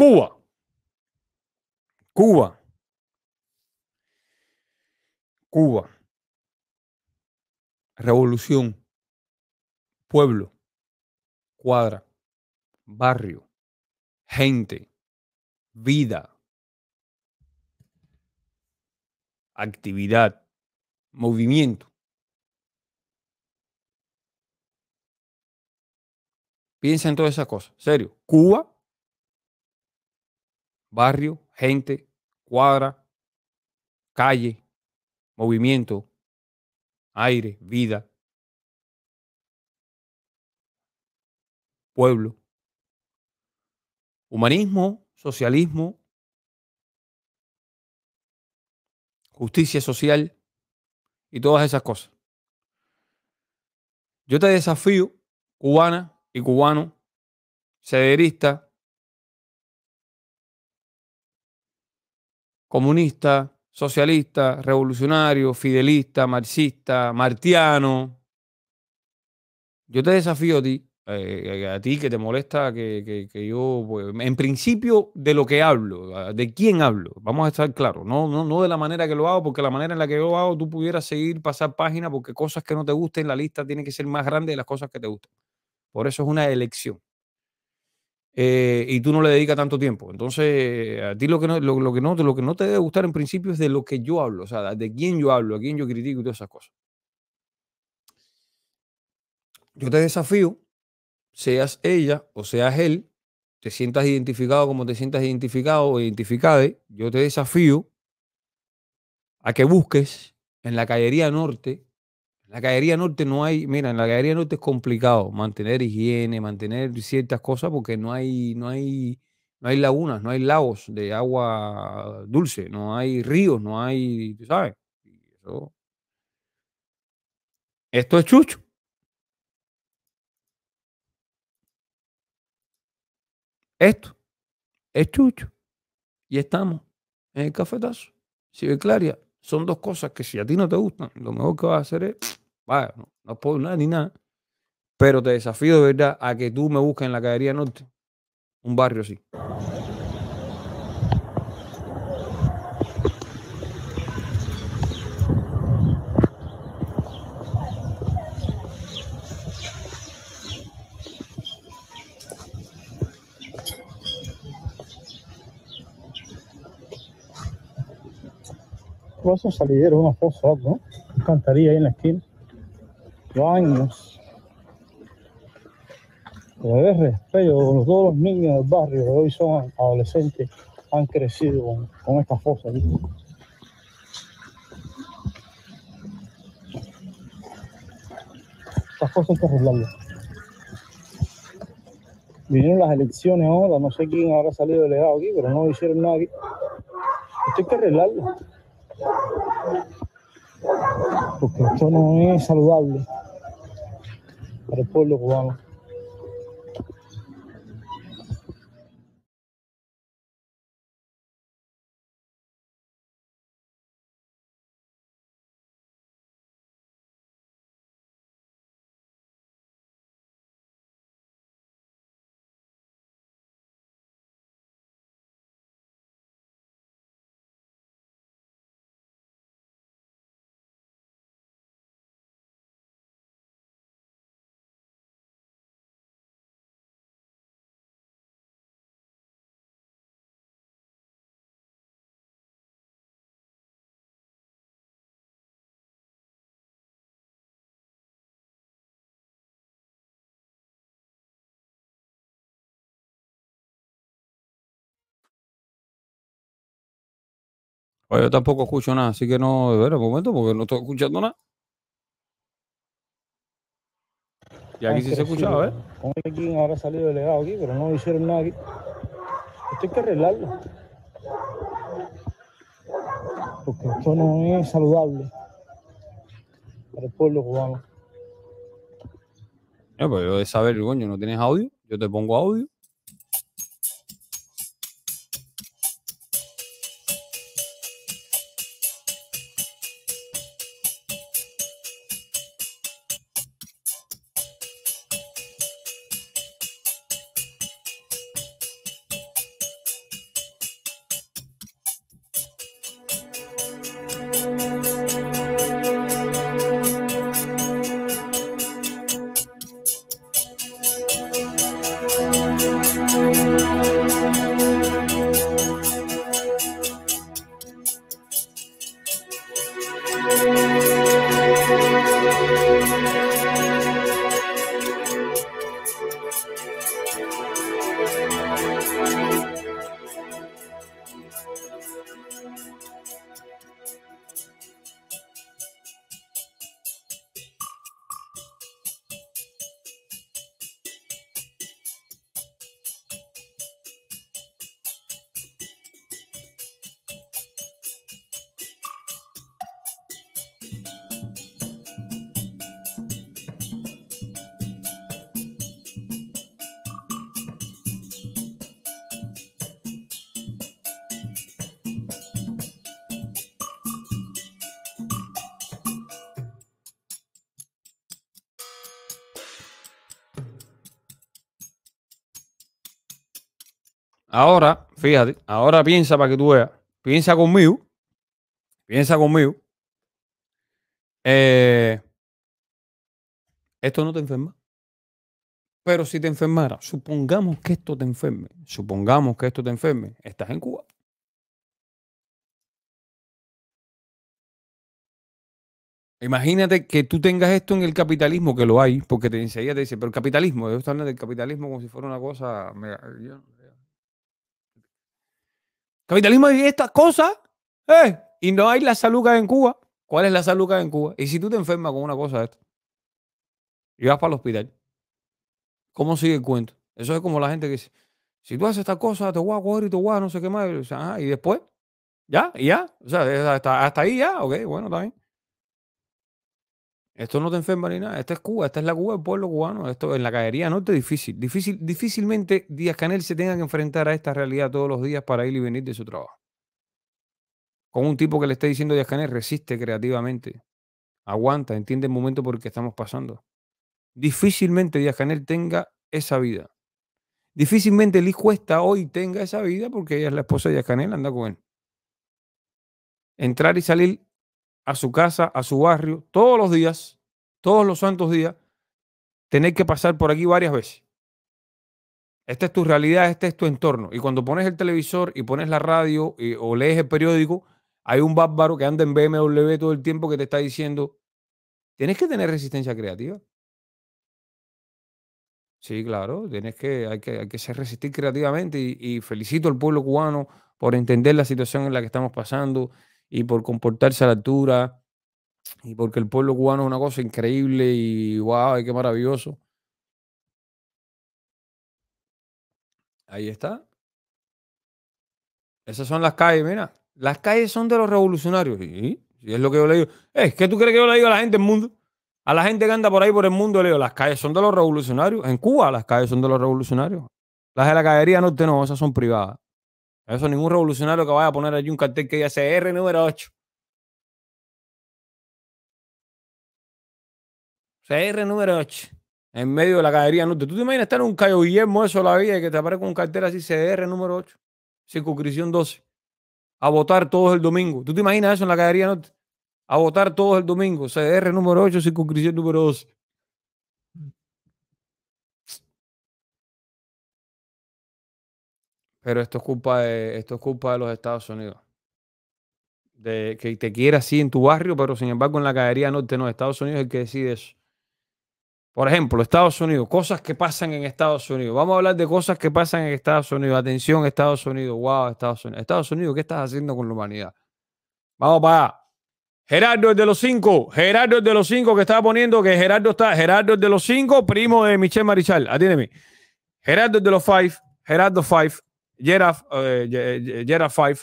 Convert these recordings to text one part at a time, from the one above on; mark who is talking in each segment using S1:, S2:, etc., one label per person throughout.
S1: Cuba. Cuba. Cuba. Revolución. Pueblo. Cuadra. Barrio. Gente. Vida. Actividad. Movimiento. Piensa en todas esas cosas. Serio. Cuba barrio, gente, cuadra, calle, movimiento, aire, vida, pueblo. Humanismo, socialismo, justicia social y todas esas cosas. Yo te desafío, cubana y cubano, cederista... comunista, socialista, revolucionario, fidelista, marxista, martiano. Yo te desafío a ti, eh, a ti que te molesta que, yo, pues, en principio, de lo que hablo, de quién hablo, vamos a estar claros, no, no, no de la manera que lo hago, porque la manera en la que yo lo hago, tú pudieras seguir, pasar página, porque cosas que no te gusten, la lista tiene que ser más grande de las cosas que te gustan. Por eso es una elección. Eh, y tú no le dedicas tanto tiempo. Entonces, a ti lo que, no, lo, que lo que no te debe gustar en principio es de lo que yo hablo, o sea, de quién yo hablo, a quién yo critico y todas esas cosas. Yo te desafío, seas ella o seas él, te sientas identificado como te sientas identificado o identificada, yo te desafío a que busques en la callería Norte la cadería norte no hay, mira, en la caería norte es complicado mantener higiene, mantener ciertas cosas porque no hay, no hay, no hay lagunas, no hay lagos de agua dulce, no hay ríos, no hay, sabes. Eso. Esto es chucho. Esto es chucho. Y estamos en el cafetazo. Si Claria, son dos cosas que si a ti no te gustan, lo mejor que vas a hacer es vaya, no, puedo nada ni nada. Pero te desafío de verdad a que tú me busques en la Cadería Norte un barrio así. Vos salidero, salideros, unos pozos, ¿no? Cantaría ahí en la esquina años. Le respeto, todos los niños del barrio que hoy son adolescentes han crecido con, esta fosa. esta Estas cosas hay que Vinieron las elecciones ahora, no sé quién habrá salido delegado aquí, pero no hicieron nada aquí. Esto hay que arreglarlo. Porque esto no es saludable. The República Cubana. Pues yo tampoco escucho nada, así que no, de ver, un momento, porque no estoy escuchando nada. Y aquí sí se escuchaba, ¿eh? Con alguien habrá salido delegado aquí, pero no hicieron nada aquí. Esto hay que arreglarlo. Porque esto no es saludable para el pueblo cubano. No, eh, pero pues yo de saber, coño, ¿no tienes audio? Yo te pongo audio. Ahora, fíjate, ahora piensa para que tú veas. Piensa conmigo. Piensa conmigo. Eh, esto no te enferma. Pero si te enfermara, supongamos que esto te enferme, supongamos que esto te enferme, estás en Cuba. Imagínate que tú tengas esto en el capitalismo, que lo hay, porque te, enseña, te dice, pero el capitalismo, ellos están del capitalismo como si fuera una cosa... Capitalismo es estas cosas. ¿Eh? Y no hay la salud hay en Cuba. ¿Cuál es la salud hay en Cuba? Y si tú te enfermas con una cosa de esta y vas para el hospital, ¿cómo sigue el cuento? Eso es como la gente que dice, si tú haces estas cosas, te voy a coger y te voy no sé qué más. Y, después, ya, y ya. O sea, hasta, ahí ya, ok, bueno, también. Esto no te enferma ni nada. Esta es Cuba, esta es la Cuba del pueblo cubano. Esto en la caería te difícil. difícil. Difícilmente Díaz Canel se tenga que enfrentar a esta realidad todos los días para ir y venir de su trabajo. Con un tipo que le esté diciendo Díaz Canel, resiste creativamente, aguanta, entiende el momento por el que estamos pasando. Difícilmente Díaz Canel tenga esa vida. Difícilmente hijo Cuesta hoy tenga esa vida porque ella es la esposa de Díaz Canel, anda con él. Entrar y salir a su casa, a su barrio, todos los días, todos los santos días, tenés que pasar por aquí varias veces. Esta es tu realidad, este es tu entorno. Y cuando pones el televisor y pones la radio o lees el periódico, hay un bárbaro que anda en BMW todo el tiempo que te está diciendo, tienes que tener resistencia creativa. Sí, claro, tienes que, hay que, hay que ser resistir creativamente y felicito al pueblo cubano por entender la situación en la que estamos pasando, y por comportarse a la altura y porque el pueblo cubano es una cosa increíble y wow, qué maravilloso. Ahí está. Esas son las calles, mira. Las calles son de los revolucionarios. y es lo que yo le digo. Es que tú crees que yo le digo a la gente del mundo. A la gente que anda por ahí por el mundo, le digo, las calles son de los revolucionarios. En Cuba las calles son de los revolucionarios. Las de la cadería norte no, esas son privadas. Eso ningún revolucionario que vaya a poner allí un cartel que diga CR número 8. CR número 8. En medio de la cadería norte. ¿Tú te imaginas estar en un Cayo Guillermo eso la vida y que te aparezca un cartel así CR número 8? Circunscripción 12. A votar todos el domingo. ¿Tú te imaginas eso en la cadería norte? A votar todos el domingo. CR número 8, circunscripción número 12. Pero esto es culpa de, esto es culpa de los Estados Unidos. De, que te quiera así en tu barrio, pero sin embargo en la cadería norte no. Estados Unidos es el que decide eso. Por ejemplo, Estados Unidos, cosas que pasan en Estados Unidos. Vamos a hablar de cosas que pasan en Estados Unidos. Atención, Estados Unidos. Wow, Estados Unidos. Estados Unidos, ¿qué estás haciendo con la humanidad? Vamos para Gerardo es de los cinco. Gerardo es de los cinco que estaba poniendo que Gerardo está. Gerardo es de los cinco, primo de Michelle Marichal. Atiéndeme. Gerardo es de los five. Gerardo five. Gerard, eh, Five.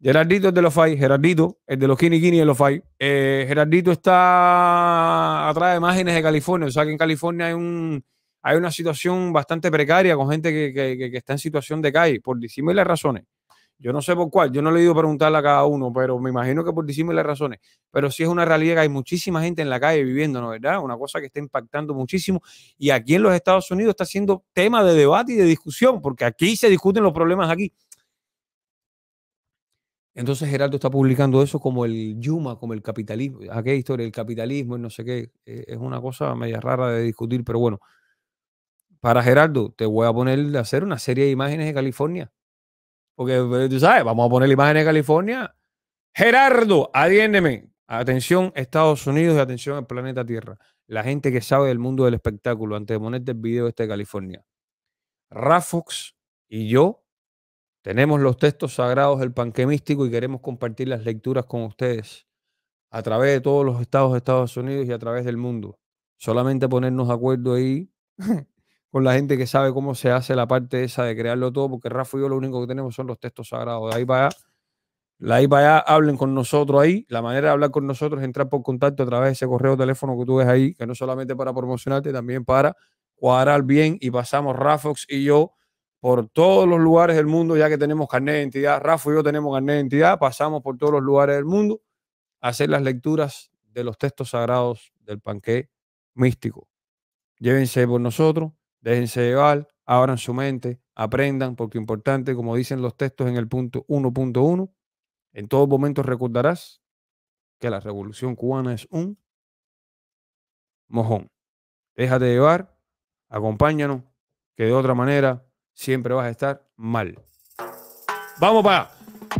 S1: Gerardito es de los Five, Gerardito, es de los Kini Kini de los Five. Eh, Gerardito está atrás de imágenes de California. O sea que en California hay un hay una situación bastante precaria con gente que, está en situación de calle, por las razones. Yo no sé por cuál, yo no le he ido a preguntarle a cada uno, pero me imagino que por las razones. Pero sí es una realidad que hay muchísima gente en la calle viviendo, ¿no verdad? Una cosa que está impactando muchísimo. Y aquí en los Estados Unidos está siendo tema de debate y de discusión, porque aquí se discuten los problemas aquí. Entonces Geraldo está publicando eso como el Yuma, como el capitalismo. Ah, qué historia, el capitalismo, y no sé qué. E, es una cosa media rara de discutir, pero bueno. Para Gerardo te voy a poner a hacer una serie de imágenes de California porque eh, tú sabes, vamos a poner la imagen de California. Gerardo, adiéndeme. Atención, Estados Unidos y atención al planeta Tierra. La gente que sabe del mundo del espectáculo, antes de ponerte el video este de California. Rafox y yo tenemos los textos sagrados del panquemístico y queremos compartir las lecturas con ustedes a través de todos los estados de Estados Unidos y a través del mundo. Solamente ponernos de acuerdo ahí con la gente que sabe cómo se hace la parte esa de crearlo todo, porque Rafa y yo lo único que tenemos son los textos sagrados. De ahí para allá, de para allá, hablen con nosotros ahí. La manera de hablar con nosotros es entrar por contacto a través de ese correo teléfono que tú ves ahí, que no solamente para promocionarte, también para cuadrar bien. Y pasamos Rafox y yo por todos los lugares del mundo, ya que tenemos carnet de identidad. Rafa y yo tenemos carnet de identidad, pasamos por todos los lugares del mundo a hacer las lecturas de los textos sagrados del panque místico. Llévense por nosotros déjense llevar, abran su mente, aprendan, porque importante, como dicen los textos en el punto 1.1, en todo momento recordarás que la revolución cubana es un mojón. Déjate llevar, acompáñanos, que de otra manera siempre vas a estar mal. Vamos para